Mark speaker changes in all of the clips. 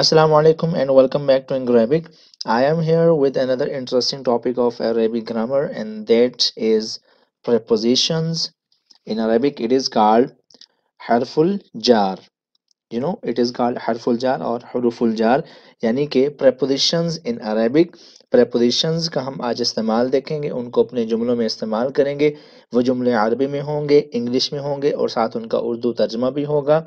Speaker 1: Assalamu alaikum and welcome back to Arabic. I am here with another interesting topic of Arabic grammar and that is prepositions. In Arabic it is called harful jar. You know it is called harful jar or huruful jar. Yani ke prepositions in Arabic prepositions का हम आज इस्तेमाल देखेंगे उनको अपने जुमलों में इस्तेमाल करेंगे वो जुमले अरबी में होंगे इंग्लिश में होंगे और साथ उनका उर्दू तर्जमा भी होगा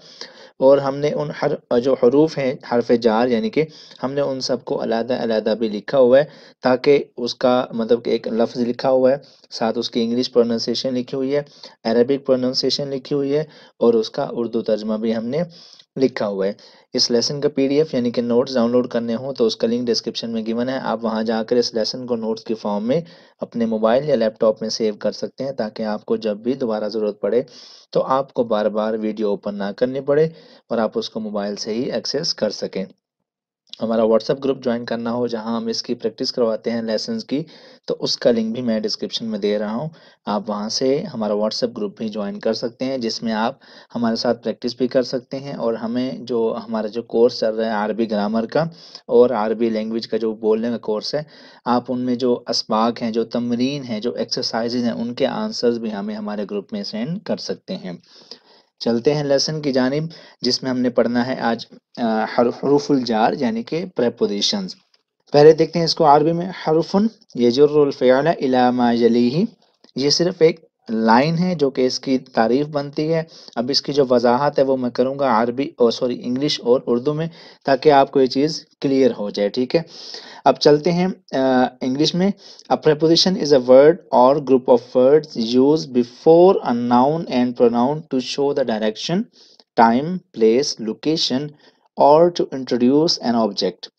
Speaker 1: और हमने उन हर जो हरूफ हैं हरफ जार यानी कि हमने उन सबको अलहदा अलहदा भी लिखा हुआ है ताकि उसका मतलब कि एक लफ्ज़ लिखा हुआ है साथ उसकी इंग्लिश प्रोनाउंसिएशन लिखी हुई है अरबिक प्रोनाउंसिएशन लिखी हुई है और उसका उर्दू तर्जमा भी हमने लिखा हुआ है इस लेसन का पीडीएफ यानी कि नोट्स डाउनलोड करने हो तो उसका लिंक डिस्क्रिप्शन में गिवन है आप वहां जाकर इस लेसन को नोट्स के फॉर्म में अपने मोबाइल या लैपटॉप में सेव कर सकते हैं ताकि आपको जब भी दोबारा ज़रूरत पड़े तो आपको बार बार वीडियो ओपन ना करनी पड़े और आप उसको मोबाइल से ही एक्सेस कर सकें हमारा व्हाट्सएप ग्रुप ज्वाइन करना हो जहां हम इसकी प्रैक्टिस करवाते हैं लेसन की तो उसका लिंक भी मैं डिस्क्रिप्शन में दे रहा हूं आप वहां से हमारा व्हाट्सएप ग्रुप भी ज्वाइन कर सकते हैं जिसमें आप हमारे साथ प्रैक्टिस भी कर सकते हैं और हमें जो हमारा जो कोर्स चल रहा है आरबी ग्रामर का और आरबी लैंग्वेज का जो बोलने का कोर्स है आप उनमें जो इस्पाक हैं जो तमरीन हैं जो एक्सरसाइजेज हैं उनके आंसर्स भी हमें हमारे ग्रुप में सेंड कर सकते हैं चलते हैं लेसन की जानब जिसमें हमने पढ़ना है आज हरूफुल जार यानी कि प्रपोजिशंस पहले देखते हैं इसको अरबी में हरूफन यजुरफ़ल इलामा जली ये सिर्फ एक लाइन है जो कि इसकी तारीफ बनती है अब इसकी जो वजाहत है वो मैं करूँगा अरबी और सॉरी इंग्लिश और उर्दू में ताकि आपको ये चीज़ क्लियर हो जाए ठीक है अब चलते हैं इंग्लिश में a preposition is a word or group of words use before a noun and pronoun to show the direction time place location or to introduce an object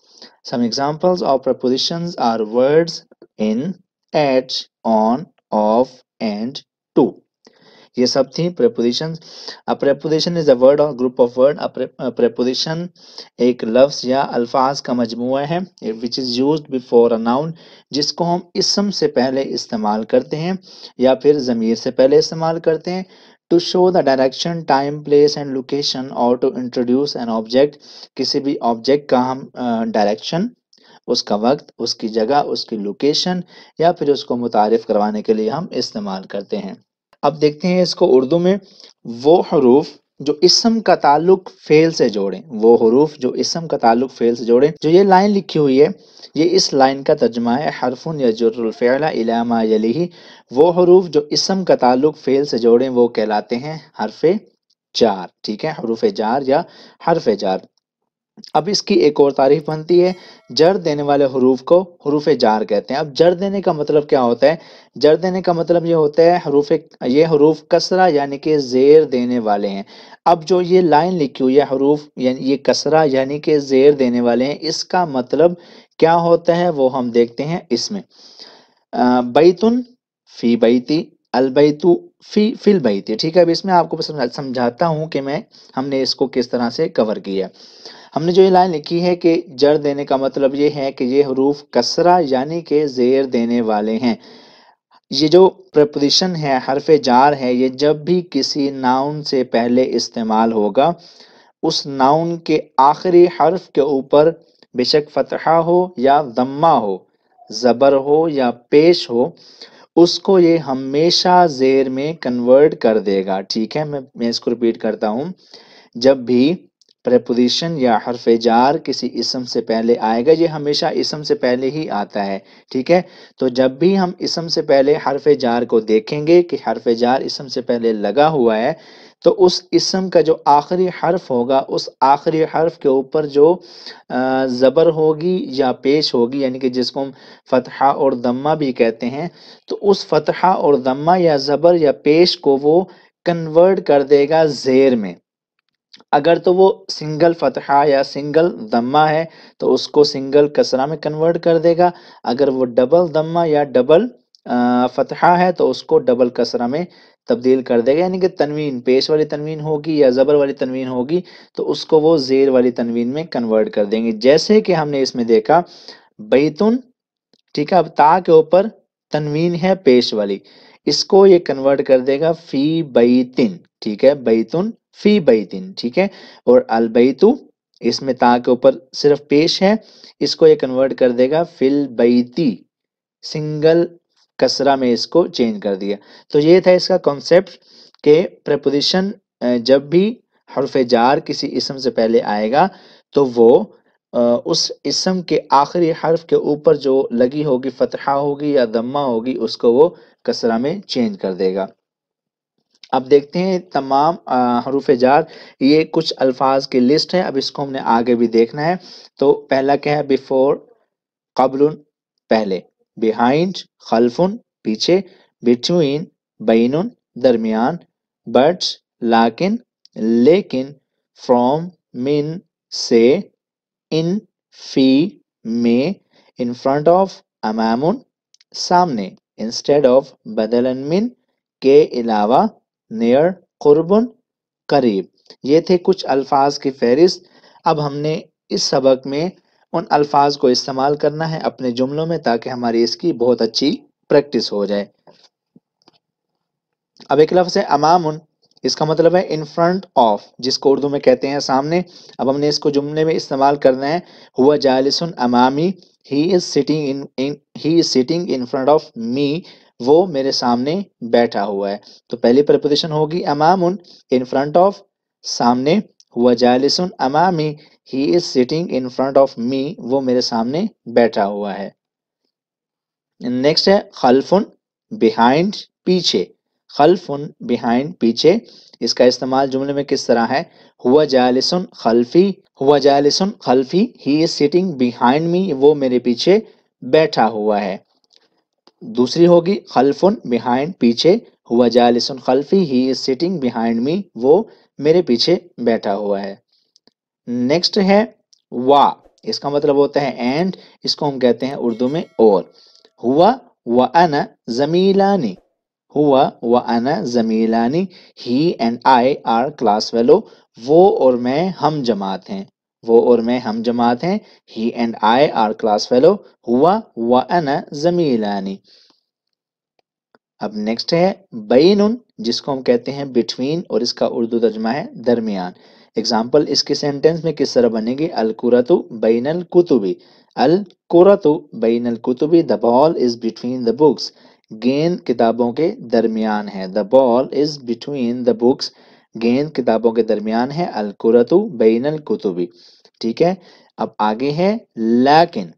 Speaker 1: some examples of preposition are words in at on of and to ये सब थी preposition preposition is a word or group of word preposition एक लफ्स या अल्फाज का मजमु है which is use before a noun जिसको हम इसम से पहले इस्तेमाल करते हैं या फिर ज़मीर से पहले इस्तेमाल करते हैं to show the direction time place and location or to introduce an object किसी भी ऑब्जेक्ट का हम डायरेक्शन uh, उसका वक्त उसकी जगह उसकी लोकेशन या फिर उसको मुतारफ़ करवाने के लिए हम इस्तेमाल करते हैं अब देखते हैं इसको उर्दू में वो हरूफ जो इसम का ताल्लुक फेल से जोड़ें वो हरूफ जो इसम का ताल्लुक फेल से जोड़ें जो ये लाइन लिखी हुई है ये इस लाइन का तर्जमा है हरफुन यजुरफ़लामा यली वो हरूफ जो इसम का ताल्लुक फेल से जोड़ें वो कहलाते हैं हरफ चार ठीक है हरूफ जार या हरफ जार अब इसकी एक और तारीफ बनती है जड़ देने वाले हरूफ को हरूफ जार कहते हैं अब जड़ देने का मतलब क्या होता है जड़ देने का मतलब ये होता है हरूफ ये हरूफ कसरा यानी कि जेर देने वाले हैं अब जो ये लाइन लिखी हुई है हरूफ यानी ये कसरा यानी कि जेर देने वाले हैं इसका मतलब क्या होता है वो हम देखते हैं इसमें बैतुन फी बैती अलबैतु फी फिल बैती ठीक है अब इसमें आपको समझाता हूँ कि मैं हमने इसको किस तरह से कवर किया हमने जो ये लाइन लिखी है कि जड़ देने का मतलब ये है कि ये हरूफ कसरा यानी के जेर देने वाले हैं ये जो प्रपोजिशन है हरफ जार है ये जब भी किसी नाउन से पहले इस्तेमाल होगा उस नाउन के आखिरी हर्फ के ऊपर बेशक फतहा हो या दम्मा हो ज़बर हो या पेश हो उसको ये हमेशा जेर में कन्वर्ट कर देगा ठीक है मैं मैं इसको रिपीट करता हूँ जब भी प्रपोजिशन या हरफ जार किसी इसम से पहले आएगा ये हमेशा इसम से पहले ही आता है ठीक है तो जब भी हम इसम से पहले हरफ जार को देखेंगे कि हरफ जार इसम से पहले लगा हुआ है तो उस इसम का जो आखिरी हर्फ होगा उस आखिरी हर्फ के ऊपर जो ज़बर होगी या पेश होगी यानी कि जिसको हम फतहा और दम्मा भी कहते हैं तो उस फतहा और दम्मा या ज़बर या पेश को वो कन्वर्ट कर देगा जेर में अगर तो वो सिंगल फतहा या सिंगल दम्मा है तो उसको सिंगल कसरा में कन्वर्ट कर देगा अगर वो डबल दम्मा या डबल फतहा है तो उसको डबल कसरा में तब्दील कर देगा यानी कि तनवीन पेश वाली तनवीन होगी या ज़बर वाली तनवीन होगी तो उसको वो जेर वाली तनवीन में कन्वर्ट कर देंगे जैसे कि हमने इसमें देखा बैतुन ठीक है अब ता के ऊपर तनवीन है पेश वाली इसको ये कन्वर्ट कर देगा फी बैतिन ठीक है बैतुन फी बैतिन ठीक है और अल बैतु इसमें ता के ऊपर सिर्फ पेश है इसको ये कन्वर्ट कर देगा फिल बैती सिंगल कसरा में इसको चेंज कर दिया तो ये था इसका कॉन्सेप्ट के प्रपोजिशन जब भी हरफ जार किसी इसम से पहले आएगा तो वो उस इसम के आखिरी हर्फ के ऊपर जो लगी होगी फतहा होगी या दम्मा होगी उसको वो कसरा में चेंज कर देगा अब देखते हैं तमाम हरूफ जार ये कुछ अल्फाज की लिस्ट है अब इसको हमने आगे भी देखना है तो पहला क्या है बिफोर कबल पहले बिहाइंड खलफुन पीछे बिटवीन बैन दरमियान बट लाकिन लेकिन फ्रॉम मिन से इन फी में इन फ्रंट ऑफ अमामुन सामने इंस्टेड ऑफ बदलन मिन के अलावा नियर कुर्बन करीब ये थे कुछ अल्फाज की फहरिस्त अब हमने इस सबक में उन अल्फाज को इस्तेमाल करना है अपने जुमलों में ताकि हमारी इसकी बहुत अच्छी प्रैक्टिस हो जाए अब एक लफ्ज़ है अमामुन इसका मतलब है इन फ्रंट ऑफ जिसको उर्दू में कहते हैं सामने अब हमने इसको जुमले में इस्तेमाल करना है हुआ जालिसन अमामी he is sitting in he is sitting in front of me वो मेरे सामने बैठा हुआ है तो पहली प्रपोजिशन होगी अमामुन इन फ्रंट ऑफ सामने हुआ जालिसन अमामी he is sitting in front of me वो मेरे सामने बैठा हुआ है नेक्स्ट है खल्फुन बिहाइंड पीछे खल्फुन बिहाइंड पीछे इसका इस्तेमाल जुमले में किस तरह है हुआ जालिसन खल्फी हुआ जालिसन खल्फी he is sitting behind me वो मेरे पीछे बैठा हुआ है दूसरी होगी खल्फुन बिहाइंड पीछे हुआ जालिसन खल्फी he is sitting behind me वो मेरे पीछे बैठा हुआ है नेक्स्ट है वा इसका मतलब होता है एंड इसको हम कहते हैं उर्दू में और हुआ व अना जमीलानी हुआ व अना जमीलानी he and I are class fellow वो और मैं हम जमात हैं वो और मैं हम जमात हैं he and I are class fellow हुआ व अना जमीलानी अब नेक्स्ट है बैन जिसको हम कहते हैं बिटवीन और इसका उर्दू तर्जमा है दरमियान एग्जाम्पल इसके सेंटेंस में किस तरह बनेगी अलकुरतु बैन अल अलकुरतु बैन कुतुबी the ball is between the books गेंद किताबों के दरमियान है the ball is between the books गेंद किताबों के दरमियान है अलकुरतु बैन कुतुबी ठीक है अब आगे है लाकिन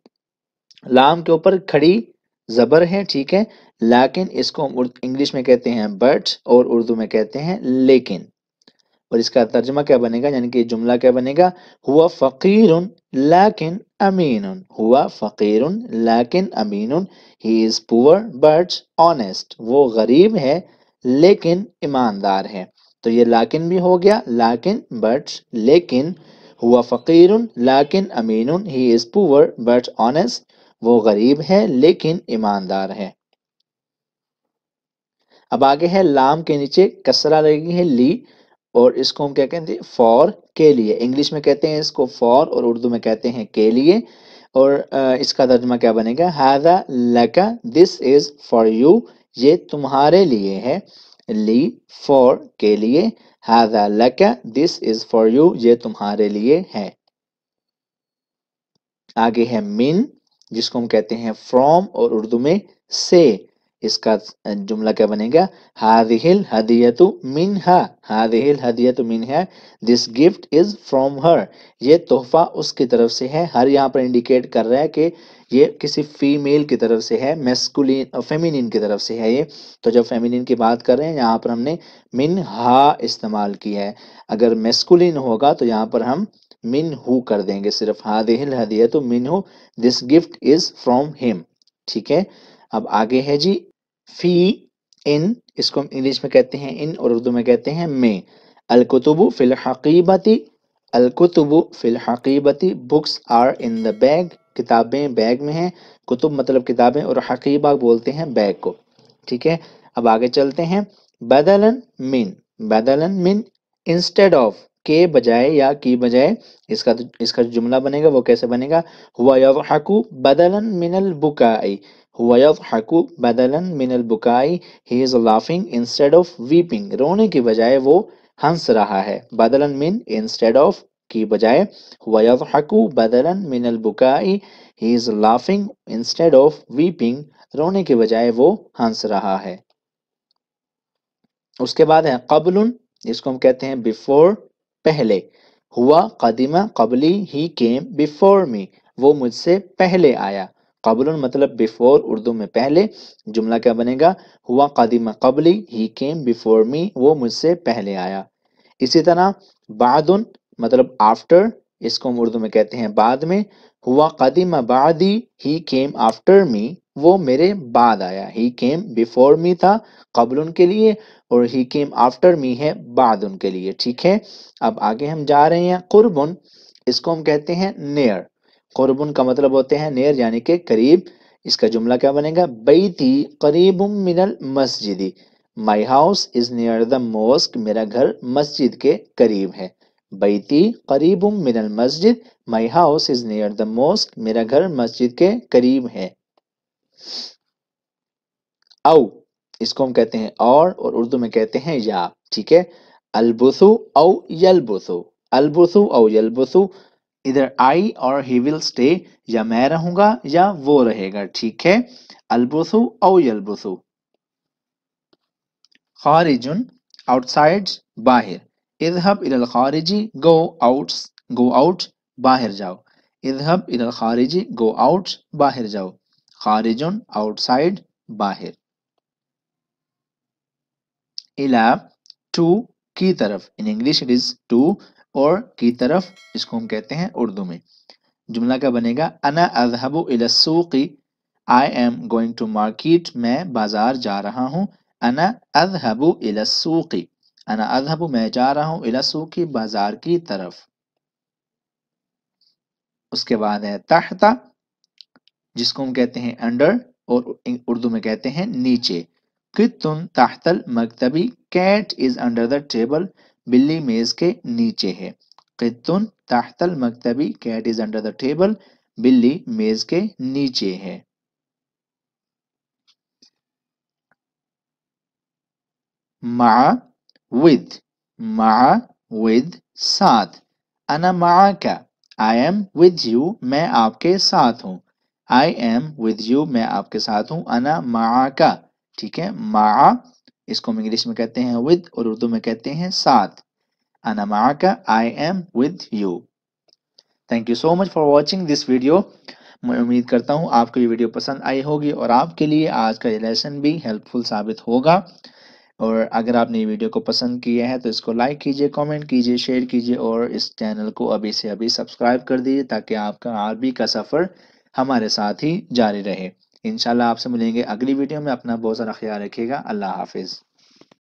Speaker 1: लाम के ऊपर खड़ी जबर है ठीक है लाकिन इसको हम इंग्लिश में कहते हैं बट और उर्दू में कहते हैं लेकिन और इसका तर्जमा क्या बनेगा यानी कि जुमला क्या बनेगा हुआ फ़कीर लाकिन अमीन हुआ फ़कीर लाकिन अमीन he is poor but honest वो गरीब है लेकिन ईमानदार है तो ये लाकिन भी हो गया लाकिन बट लेकिन हुआ फ़कीर लाकिन अमीन he is poor but honest वो गरीब है लेकिन ईमानदार है अब आगे है लाम के नीचे कसरा लगी है ली और इसको हम क्या कहते हैं फॉर के लिए इंग्लिश में कहते हैं इसको फॉर और उर्दू में कहते हैं के लिए और इसका तर्जमा क्या बनेगा हैज़ा लका दिस इज़ फॉर यू ये तुम्हारे लिए है ली फॉर के लिए हैजा लका दिस इज फॉर यू ये तुम्हारे लिए है आगे है मिन जिसको हम कहते हैं फ्रॉम और उर्दू में से इसका जुमला क्या बनेगा हादिहिल हदियतु मिन हा हादिहिल हदियतु है this gift is from her ये तोहफा उसकी तरफ से है हर यहाँ पर इंडिकेट कर रहा है कि ये किसी फीमेल की तरफ से है मेस्कुलिन फेमिनिन की तरफ से है ये तो जब फेमिनिन की बात कर रहे हैं यहाँ पर हमने मिन हा इस्तेमाल किया है अगर मेस्कुलिन होगा तो यहाँ पर हम मिन हु कर देंगे सिर्फ हादिहिल हदियतु मिन हु this gift is from him ठीक है अब आगे है जी फी इन इसको हम इंग्लिश में कहते हैं इन और उर्दू में कहते हैं मे अलकुतुबु फिल हकीबती अलकुतुबु फिल हकीबती books are in the bag किताबें बैग में हैं कुतुब मतलब किताबें और हकीबा बोलते हैं बैग को ठीक है अब आगे चलते हैं बदलन मिन बदलन मिन इंस्टेड ऑफ के बजाय या की बजाय इसका तो, इसका जो जुमला बनेगा वो कैसे बनेगा हुआ यवहकु बदलन मिनल बुकाई हुआ यवहकु बदलन मिनल बुकाई he is laughing instead of weeping रोने के बजाय वो हंस रहा है बदलन मिन इंस्टेड ऑफ की बजाय हुआ यवहकु बदलन मिनल बुकाई he is laughing instead of weeping रोने के बजाय वो हंस रहा है उसके बाद है कबलुन इसको हम कहते हैं बिफोर पहले हुआ कदीमा कबली ही केम बिफोर मी वो मुझसे पहले आया कबल मतलब बिफोर उर्दू में पहले जुमला क्या बनेगा हुआ कदीमा कबली ही केम बिफोर मी वो मुझसे पहले आया इसी तरह बादन मतलब आफ्टर इसको हम उर्दू में कहते हैं बाद में हुआ कदीमा बादी ही केम आफ्टर मी वो मेरे बाद आया ही केम बिफोर मी था कबल के लिए और ही केम आफ्टर मी है बाद उनके लिए ठीक है अब आगे हम जा रहे हैं कुर्बन इसको हम कहते हैं नेयर कुर्बन का मतलब होते हैं नेयर यानी के करीब इसका जुमला क्या बनेगा बैती करीब मिनल मस्जिदी my house is near the mosque मेरा घर मस्जिद के करीब है बैती करीब मिनल मस्जिद my house is near the mosque मेरा घर मस्जिद के करीब है औ इसको हम कहते हैं और और उर्दू में कहते हैं या ठीक है अलबुसु औ यलबुसु अलबुसु औ यलबुसु इधर आई और ही विल स्टे या मैं रहूंगा या वो रहेगा ठीक है अलबुसु औ यलबुसु खारिजुन आउटसाइड बाहर इजहब इल खारिजी गो आउट गो आउट बाहर जाओ इजहब इल खारिजी गो आउट बाहर जाओ खारिजुन आउटसाइड बाहर इला टू की तरफ in English it is to और की तरफ इसको हम कहते हैं उर्दू में जुमला का बनेगा अना अजहबू इलासूकी I am going to market मैं बाजार जा रहा हूँ अना अजहबू इलासूकी अना अजहबू मैं जा रहा हूँ इलासूकी बाजार की तरफ उसके बाद है तहता जिसको हम कहते हैं अंडर और उर्दू में कहते हैं नीचे कितुन ताहतल मकतबी cat is under the table बिल्ली मेज के नीचे है कितुन ताहतल मकतबी cat is under the table बिल्ली मेज के नीचे है मा विद मा विद साथ अना मा क्या आई एम विद यू मैं आपके साथ हूँ आई एम विद यू मैं आपके साथ हूँ अना मा का ठीक है मा इसको हम इंग्लिश में कहते हैं विद और उर्दू में कहते हैं साथ अना मा का I am with you thank you so much for watching this video मैं उम्मीद करता हूँ आपको ये वीडियो पसंद आई होगी और आपके लिए आज का ये लेसन भी हेल्पफुल साबित होगा और अगर आपने ये वीडियो को पसंद किया है तो इसको लाइक कीजिए कमेंट कीजिए शेयर कीजिए और इस चैनल को अभी से अभी सब्सक्राइब कर दीजिए ताकि आपका आरबी का सफ़र हमारे साथ ही जारी रहे इंशाल्लाह आपसे मिलेंगे अगली वीडियो में अपना बहुत सारा ख्याल रखिएगा अल्लाह हाफिज़